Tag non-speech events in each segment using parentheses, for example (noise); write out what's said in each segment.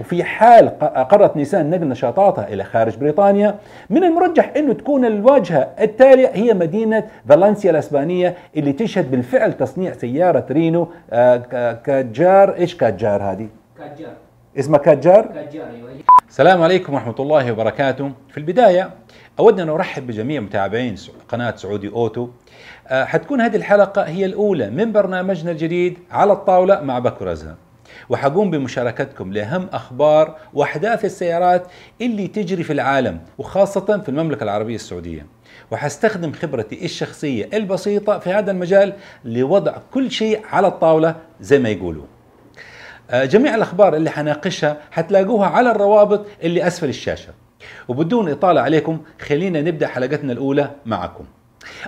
وفي حال قررت نيسان نقل نشاطاتها إلى خارج بريطانيا من المرجح أنه تكون الواجهة التالية هي مدينة فالنسيا الإسبانية اللي تشهد بالفعل تصنيع سيارة رينو آه، كاتجار إيش كاتجار هذه؟ كاتجار اسمها كاتجار؟ كاتجار أيوة السلام عليكم ورحمة الله وبركاته في البداية أود أن أرحب بجميع متابعين قناة سعودي أوتو آه، حتكون هذه الحلقة هي الأولى من برنامجنا الجديد على الطاولة مع بكر أزهر وحقوم بمشاركتكم لأهم أخبار وأحداث السيارات اللي تجري في العالم وخاصة في المملكة العربية السعودية وحستخدم خبرتي الشخصية البسيطة في هذا المجال لوضع كل شيء على الطاولة زي ما يقولوا آه، جميع الأخبار اللي حناقشها حتلاقوها على الروابط اللي أسفل الشاشة وبدون إطالة عليكم خلينا نبدأ حلقتنا الأولى معكم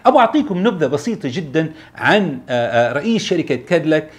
أبغى أعطيكم نبذة بسيطة جدا عن آه، آه، رئيس شركة كادلك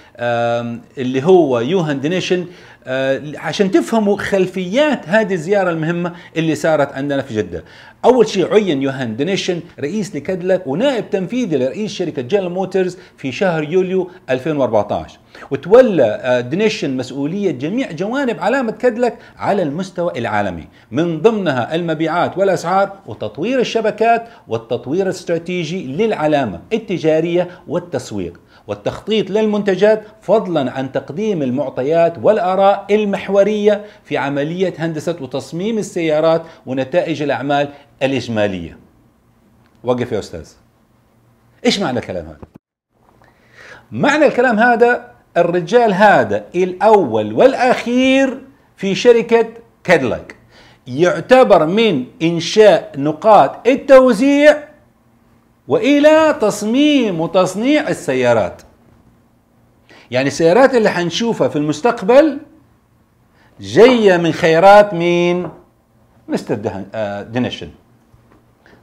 اللي هو يوهان دينيشن آه، عشان تفهموا خلفيات هذه الزيارة المهمة اللي صارت عندنا في جدة أول شيء عين يوهان دينيشن رئيس لكادلك ونائب تنفيذي لرئيس شركة جنرال موتورز في شهر يوليو 2014 وتولى آه، دينيشن مسؤولية جميع جوانب علامة كادلك على المستوى العالمي من ضمنها المبيعات والأسعار وتطوير الشبكات والتطوير الاستراتيجي للعلامة التجارية والتسويق والتخطيط للمنتجات فضلا عن تقديم المعطيات والآراء المحورية في عملية هندسة وتصميم السيارات ونتائج الأعمال الإجمالية وقف يا أستاذ إيش معنى الكلام هذا؟ معنى الكلام هذا الرجال هذا الأول والأخير في شركة كادلاك يعتبر من إنشاء نقاط التوزيع والى تصميم وتصنيع السيارات يعني السيارات اللي حنشوفها في المستقبل جايه من خيرات مين؟ مستر آه، دينيشن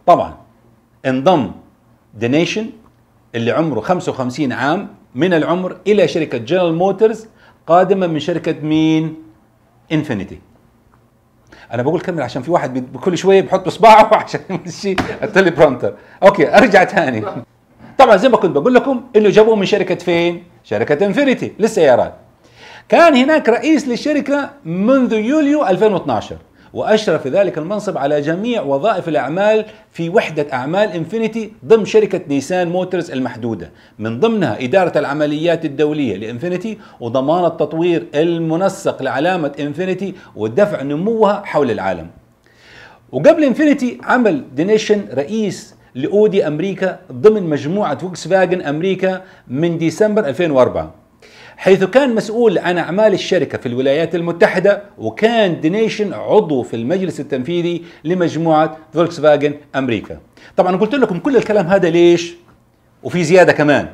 طبعا انضم دينيشن اللي عمره 55 عام من العمر الى شركه جنرال موتورز قادمه من شركه مين؟ انفينيتي انا بقول كمل عشان في واحد بكل شويه بحط اصبعه (laughs) عشان يمشي التلي برونتر اوكي ارجع ثاني طبعا زي ما كنت بقول لكم انه جابوه من شركه فين؟ شركه انفينيتي للسيارات كان هناك رئيس للشركة منذ يوليو 2012 وأشرف في ذلك المنصب على جميع وظائف الأعمال في وحدة أعمال إنفينيتي ضمن شركة نيسان موتورز المحدودة من ضمنها إدارة العمليات الدولية لإنفينيتي وضمان التطوير المنسق لعلامة إنفينيتي ودفع نموها حول العالم وقبل إنفينيتي عمل دينيشن رئيس لأودي أمريكا ضمن مجموعة فوكس فاجن أمريكا من ديسمبر 2004 حيث كان مسؤول عن أعمال الشركة في الولايات المتحدة وكان دينيشن عضو في المجلس التنفيذي لمجموعة فولكس فاجن أمريكا طبعا قلت لكم كل الكلام هذا ليش وفي زيادة كمان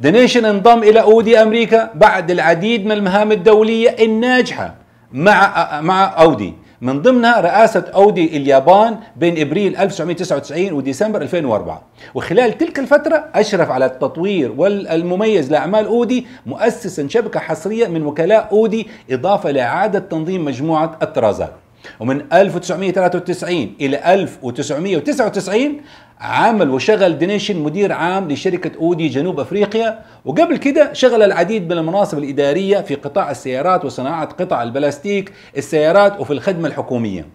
دينيشن انضم إلى أودي أمريكا بعد العديد من المهام الدولية الناجحة مع مع أودي من ضمنها رئاسة أودي اليابان بين إبريل 1999 وديسمبر 2004 وخلال تلك الفترة أشرف على التطوير والمميز لأعمال أودي مؤسسا شبكة حصرية من وكلاء أودي إضافة لإعادة تنظيم مجموعة الطرازات ومن 1993 إلى 1999 عمل وشغل دينيشن مدير عام لشركة أودي جنوب أفريقيا وقبل كده شغل العديد من المناصب الإدارية في قطاع السيارات وصناعة قطع البلاستيك السيارات وفي الخدمة الحكومية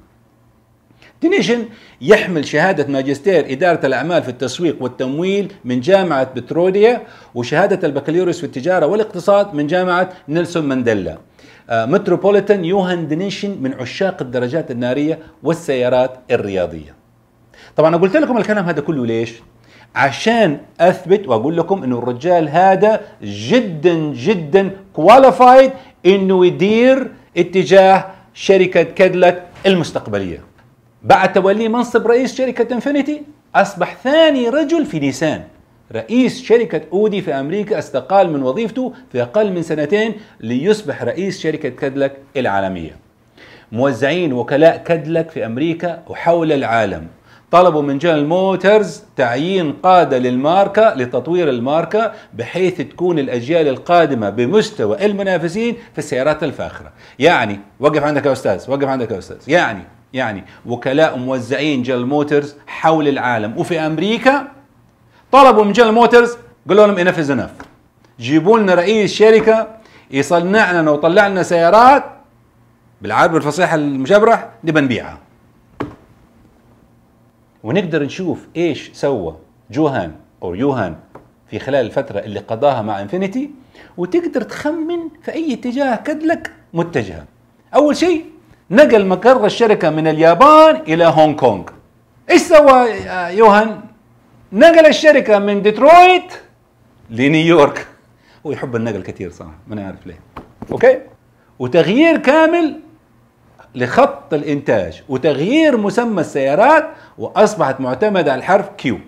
دينيشن يحمل شهادة ماجستير إدارة الأعمال في التسويق والتمويل من جامعة بتروليا وشهادة البكالوريوس في التجارة والاقتصاد من جامعة نيلسون مانديلا متروبوليتان يوهان دينيشن من عشاق الدرجات النارية والسيارات الرياضية طبعا أنا قلت لكم الكلام هذا كله ليش؟ عشان اثبت واقول لكم انه الرجال هذا جدا جدا كواليفايد انه يدير اتجاه شركه كادلك المستقبليه. بعد توليه منصب رئيس شركه انفينيتي اصبح ثاني رجل في نيسان رئيس شركة أودي في أمريكا استقال من وظيفته في أقل من سنتين ليصبح رئيس شركة كادلك العالمية موزعين وكلاء كادلك في أمريكا وحول العالم طلبوا من جنرال موتورز تعيين قادة للماركة لتطوير الماركة بحيث تكون الأجيال القادمة بمستوى المنافسين في السيارات الفاخرة يعني وقف عندك يا أستاذ وقف عندك يا أستاذ يعني يعني وكلاء موزعين جنرال موتورز حول العالم وفي أمريكا طلبوا من جنرال موتورز قالوا لهم انف از انف جيبوا لنا رئيس شركه يصنع لنا ويطلع لنا سيارات بالعربي الفصيح المجبرح نبى نبيعها ونقدر نشوف ايش سوى جوهان او يوهان في خلال الفترة اللي قضاها مع انفينيتي وتقدر تخمن في اي اتجاه كدلك متجهة اول شيء نقل مقر الشركة من اليابان الى هونغ كونغ ايش سوى يوهان نقل الشركه من ديترويت لنيويورك هو يحب النقل كثير صراحه ما عارف ليه اوكي وتغيير كامل لخط الانتاج وتغيير مسمى السيارات واصبحت معتمده على الحرف كيو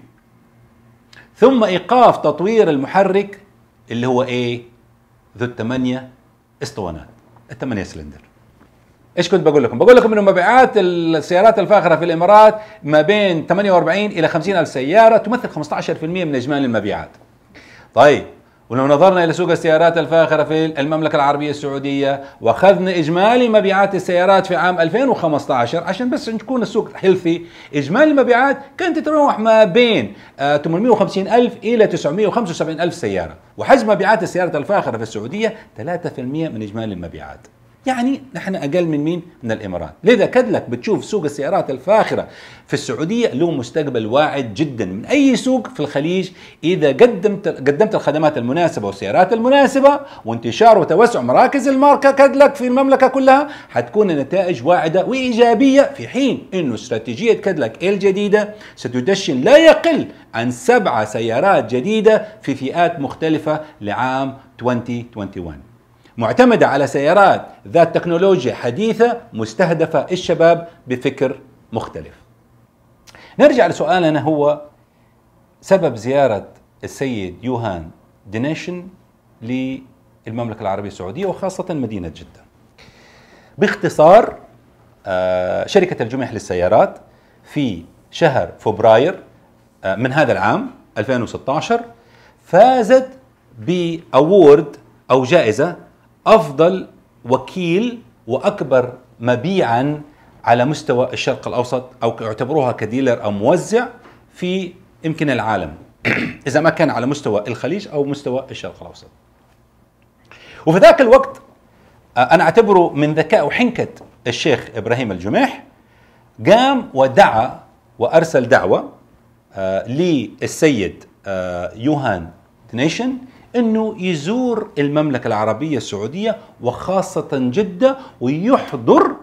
ثم ايقاف تطوير المحرك اللي هو ايه ذو الثمانيه اسطوانات الثمانيه سلندر ايش كنت بقول لكم؟ بقول لكم انه مبيعات السيارات الفاخره في الامارات ما بين 48 الى 50 الف سياره تمثل 15% من اجمالي المبيعات. طيب ولو نظرنا الى سوق السيارات الفاخره في المملكه العربيه السعوديه واخذنا اجمالي مبيعات السيارات في عام 2015 عشان بس نكون السوق هيلثي اجمالي المبيعات كانت تتراوح ما بين 850 آه، الف الى 975 الف سياره وحجم مبيعات السيارات الفاخره في السعوديه 3% من اجمالي المبيعات يعني نحن اقل من مين؟ من الامارات، لذا كدلك بتشوف سوق السيارات الفاخره في السعوديه له مستقبل واعد جدا من اي سوق في الخليج اذا قدمت قدمت الخدمات المناسبه والسيارات المناسبه وانتشار وتوسع مراكز الماركه كدلك في المملكه كلها حتكون النتائج واعده وايجابيه في حين انه استراتيجيه كدلك الجديده ستدشن لا يقل عن سبعه سيارات جديده في فئات مختلفه لعام 2021. معتمدة على سيارات ذات تكنولوجيا حديثة مستهدفة الشباب بفكر مختلف نرجع لسؤالنا هو سبب زيارة السيد يوهان دينيشن للمملكة العربية السعودية وخاصة مدينة جدة باختصار آه، شركة الجميح للسيارات في شهر فبراير آه، من هذا العام 2016 فازت بأورد أو جائزة افضل وكيل واكبر مبيعا على مستوى الشرق الاوسط او يعتبروها كديلر او موزع في يمكن العالم (clears throat) اذا ما كان على مستوى الخليج او مستوى الشرق الاوسط. وفي ذاك الوقت آه، انا اعتبره من ذكاء وحنكه الشيخ ابراهيم الجميح قام ودعا وارسل دعوه آه، للسيد آه، يوهان دنيشن انه يزور المملكه العربيه السعوديه وخاصه جده ويحضر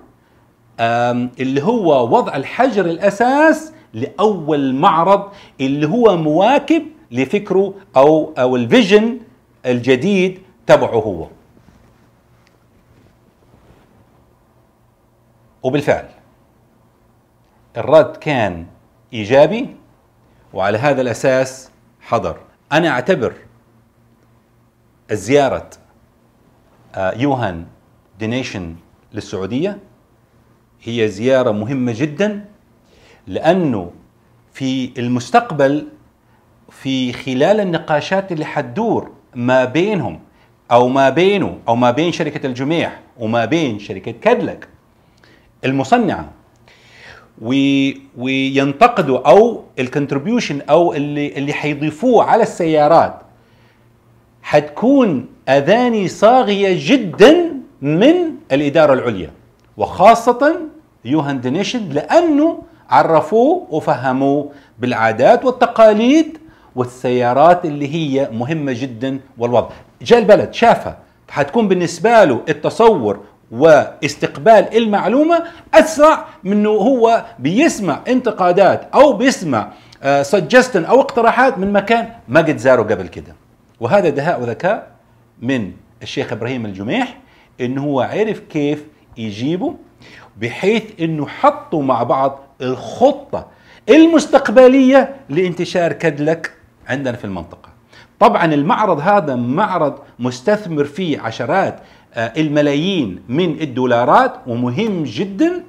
اللي هو وضع الحجر الاساس لاول معرض اللي هو مواكب لفكره او او الفيجن الجديد تبعه هو. وبالفعل الرد كان ايجابي وعلى هذا الاساس حضر. انا اعتبر زياره آه، يوهان دينيشن للسعوديه هي زياره مهمه جدا لانه في المستقبل في خلال النقاشات اللي حتدور ما بينهم او ما بينه او ما بين شركه الجميح وما بين شركه كادلك المصنعه وينتقدوا او الكونتريبيوشن او اللي اللي حيضيفوه على السيارات حتكون اذاني صاغيه جدا من الاداره العليا وخاصه يوهان دنيشن لانه عرفوه وفهموه بالعادات والتقاليد والسيارات اللي هي مهمه جدا والوضع جاء البلد شافها حتكون بالنسبه له التصور واستقبال المعلومه اسرع من انه هو بيسمع انتقادات او بيسمع سجستن آه، او اقتراحات من مكان ما قد زاره قبل كده وهذا دهاء وذكاء من الشيخ ابراهيم الجميح ان هو عرف كيف يجيبه بحيث انه حطوا مع بعض الخطه المستقبليه لانتشار كدلك عندنا في المنطقه. طبعا المعرض هذا معرض مستثمر فيه عشرات آه، الملايين من الدولارات ومهم جدا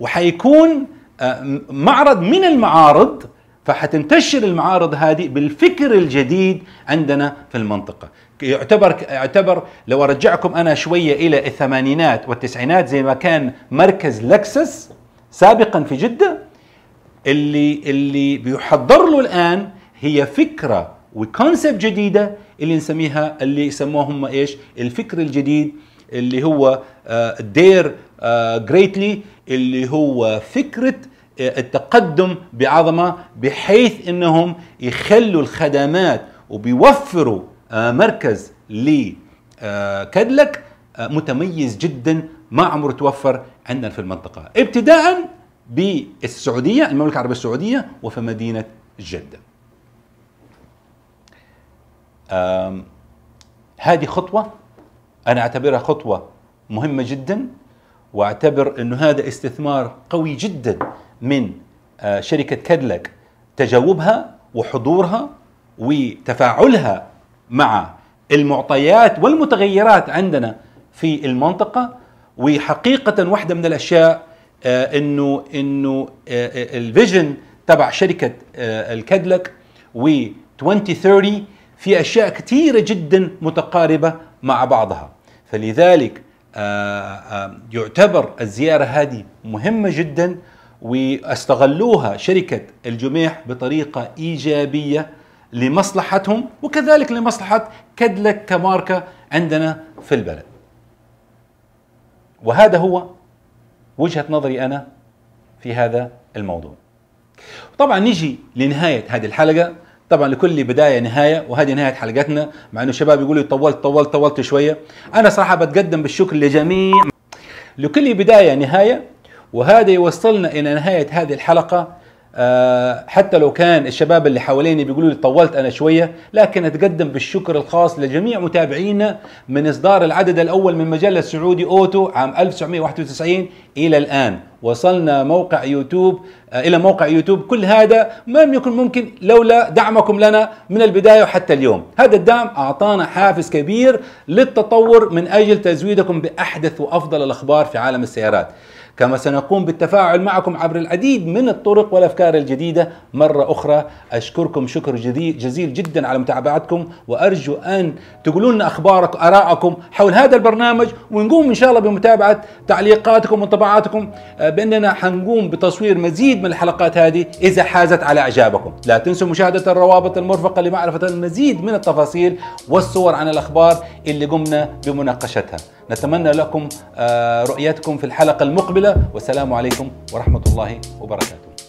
وحيكون آه، معرض من المعارض فحتنتشر المعارض هذه بالفكر الجديد عندنا في المنطقة يعتبر يعتبر لو ارجعكم انا شويه الى الثمانينات والتسعينات زي ما كان مركز لكسس سابقا في جده اللي اللي بيحضر له الان هي فكره وكونسبت جديده اللي نسميها اللي يسموها هم ايش؟ الفكر الجديد اللي هو دير آه، جريتلي آه، اللي هو فكره التقدم بعظمه بحيث انهم يخلوا الخدمات وبيوفروا آه، مركز لكدلك آه، آه، متميز جدا ما عمره توفر عندنا في المنطقه ابتداء بالسعوديه المملكه العربيه السعوديه وفي مدينه جده. هذه خطوه انا اعتبرها خطوه مهمه جدا واعتبر انه هذا استثمار قوي جدا من آه، شركه كادلك تجاوبها وحضورها وتفاعلها مع المعطيات والمتغيرات عندنا في المنطقه وحقيقه واحده من الاشياء آه، انه انه آه، الفيجن تبع شركه الكادلك و 2030 في اشياء كثيره جدا متقاربه مع بعضها فلذلك يعتبر الزياره هذه مهمه جدا واستغلوها شركة الجميح بطريقة إيجابية لمصلحتهم وكذلك لمصلحة كدلك كماركة عندنا في البلد وهذا هو وجهة نظري أنا في هذا الموضوع طبعا نيجي لنهاية هذه الحلقة طبعا لكل بدايه نهايه وهذه نهايه حلقتنا مع انه الشباب يقولوا طولت طولت طولت شويه انا صراحه بتقدم بالشكر لجميع لكل بدايه نهايه وهذا يوصلنا إلى نهاية هذه الحلقة آه، حتى لو كان الشباب اللي حواليني بيقولوا لي طولت انا شويه لكن اتقدم بالشكر الخاص لجميع متابعينا من اصدار العدد الاول من مجله سعودي اوتو عام 1991 الى الان وصلنا موقع يوتيوب آه، الى موقع يوتيوب كل هذا ما يكن ممكن لولا دعمكم لنا من البدايه وحتى اليوم هذا الدعم اعطانا حافز كبير للتطور من اجل تزويدكم باحدث وافضل الاخبار في عالم السيارات كما سنقوم بالتفاعل معكم عبر العديد من الطرق والافكار الجديده مره اخرى اشكركم شكر جزيل جدا على متابعتكم وارجو ان تقولوا لنا اخباركم ارائكم حول هذا البرنامج ونقوم ان شاء الله بمتابعه تعليقاتكم وانطباعاتكم آه، باننا حنقوم بتصوير مزيد من الحلقات هذه اذا حازت على اعجابكم لا تنسوا مشاهده الروابط المرفقه لمعرفه المزيد من التفاصيل والصور عن الاخبار اللي قمنا بمناقشتها نتمنى لكم آه، رؤيتكم في الحلقة المقبلة والسلام عليكم ورحمة الله وبركاته